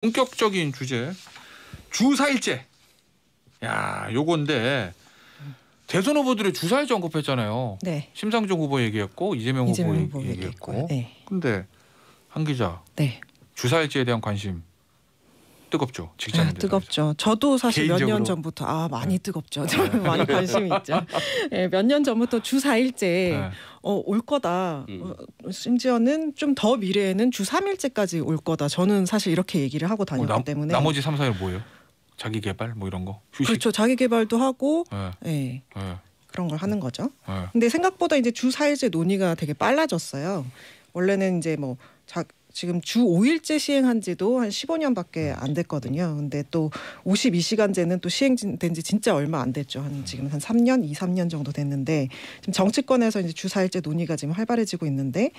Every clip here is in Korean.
본격적인 주제 주사일제 야 요건데 대선 후보들의 주사일제 언급했잖아요. 네. 심상정 후보 얘기했고 이재명, 이재명 후보, 후보 얘기했고. 네. 근데 한 기자 네. 주사일제에 대한 관심 뜨겁죠. 직장 아, 네, 뜨겁죠. 저도 사실 몇 년 전부터 아 많이 네. 뜨겁죠. 많이 관심 있죠. 네, 예, 몇년 전부터 주 4일째 어, 올 거다. 음. 어, 심지어는 좀 더 미래에는 주 3일째까지 올 거다. 저는 사실 이렇게 얘기를 하고 어, 다녔기 어, 나, 때문에 나머지 3, 4일 뭐예요? 자기 개발 뭐 이런 거. 휴식? 그렇죠. 자기 개발도 하고 네. 예. 네. 그런 걸 하는 거죠. 근데 생각보다 이제 주 4일제 논의가 되게 빨라졌어요. 원래는 이제 뭐 자, 지금 주5일째 시행한 지도 한 15년밖에 음. 안 됐거든요. 근데 또 52시간제는 또 시행된 지 진짜 얼마 안 됐죠. 한 지금 한 3년, 2, 3년 정도 됐는데 지금 정치권에서 이제 주 4일제 논의가 지금 활발해지고 있는데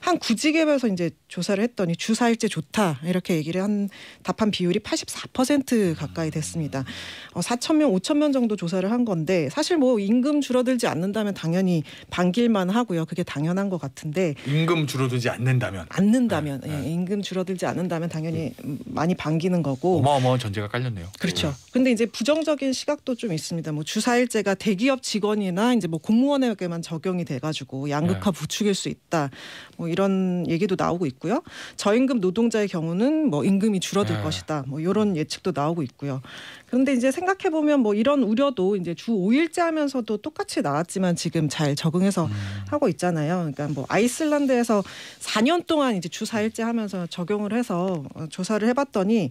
한 구직에서 이제 조사를 했더니 주 4일제 좋다. 이렇게 얘기를 한 답한 비율이 84% 가까이 아. 됐습니다. 어, 4천 명, 5천 명 정도 조사를 한 건데 사실 뭐 임금 줄어들지 않는다면 당연히 반길만 하고요. 그게 당연한 것 같은데 임금 줄어들지 않는다면 않는다면 않는다면 예, 네. 임금 줄어들지 않는다면 당연히 많이 반기는 거고 어마어마한 전제가 깔렸네요. 그렇죠. 네. 근데 이제 부정적인 시각도 좀 있습니다. 뭐 주사일제가 대기업 직원이나 이제 뭐 공무원에게만 적용이 돼가지고 양극화 네. 부추길 수 있다. 뭐 이런 얘기도 나오고 있고요. 저임금 노동자의 경우는 뭐 임금이 줄어들 예. 것이다. 뭐 이런 예측도 나오고 있고요. 그런데 이제 생각해 보면 뭐 이런 우려도 이제 주 5일째 하면서도 똑같이 나왔지만 지금 잘 적응해서 음. 하고 있잖아요. 그러니까 뭐 아이슬란드에서 4년 동안 이제 주 4일 할지 하면서 적용을 해서 어, 조사를 해봤더니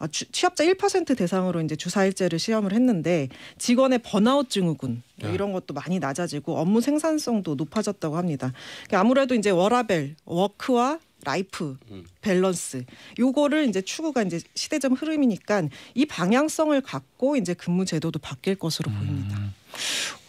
어, 취업자 1% 대상으로 이제 주사일제를 시험을 했는데 직원의 번아웃 증후군 뭐 네. 이런 것도 많이 낮아지고 업무 생산성도 높아졌다고 합니다. 그러니까 아무래도 이제 워라벨 워크와 라이프 음. 밸런스 요거를 이제 추구가 이제 시대적 흐름이니까 이 방향성을 갖고 이제 근무 제도도 바뀔 것으로 보입니다. 음,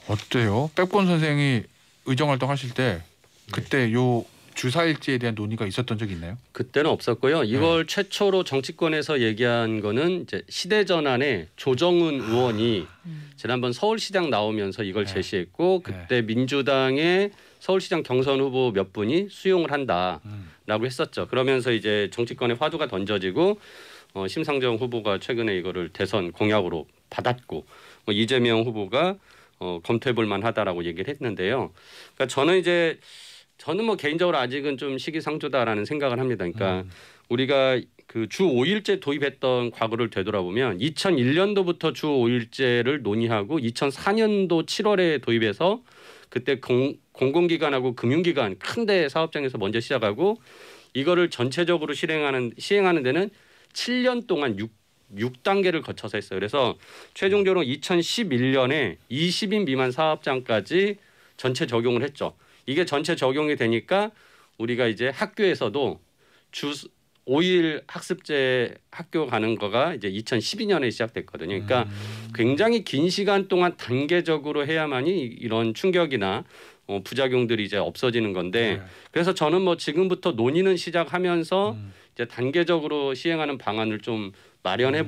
어때요? 백본 선생이 의정 활동 하실 때 네. 그때 요 주사일지에 대한 논의가 있었던 적이 있나요? 그때는 없었고요. 이걸 네. 최초로 정치권에서 얘기한 거는 이제 시대 전환에 조정은 아. 의원이 음. 지난번 서울시장 나오면서 이걸 네. 제시했고 네. 그때 네. 민주당의 서울시장 경선 후보 몇 분이 수용을 한다라고 음. 했었죠. 그러면서 이제 정치권의 화두가 던져지고 어, 심상정 후보가 최근에 이거를 대선 공약으로 받았고 뭐 이재명 후보가 어, 검토해볼 만하다라고 얘기를 했는데요. 그러니까 저는 이제 저는 뭐 개인적으로 아직은 좀 시기상조다라는 생각을 합니다. 그러니까 음. 우리가 그 주5일째 도입했던 과거를 되돌아보면 2001년도부터 주 5일제를 논의하고 2004년도 7월에 도입해서 그때 공, 공공기관하고 금융기관 큰데 사업장에서 먼저 시작하고 이거를 전체적으로 실행하는 시행하는 데는 7년 동안 6 6단계를 거쳐서 했어요. 그래서 최종적으로 2011년에 20인 미만 사업장까지 전체 적용을 했죠. 이게 전체 적용이 되니까 우리가 이제 학교에서도 주 5일 학습제 학교 가는 거가 이제 2012년에 시작됐거든요. 그러니까 음. 굉장히 긴 시간 동안 단계적으로 해야만이 이런 충격이나 어, 부작용들이 이제 없어지는 건데 네. 그래서 저는 뭐 지금부터 논의는 시작하면서 음. 이제 단계적으로 시행하는 방안을 좀 마련해 음.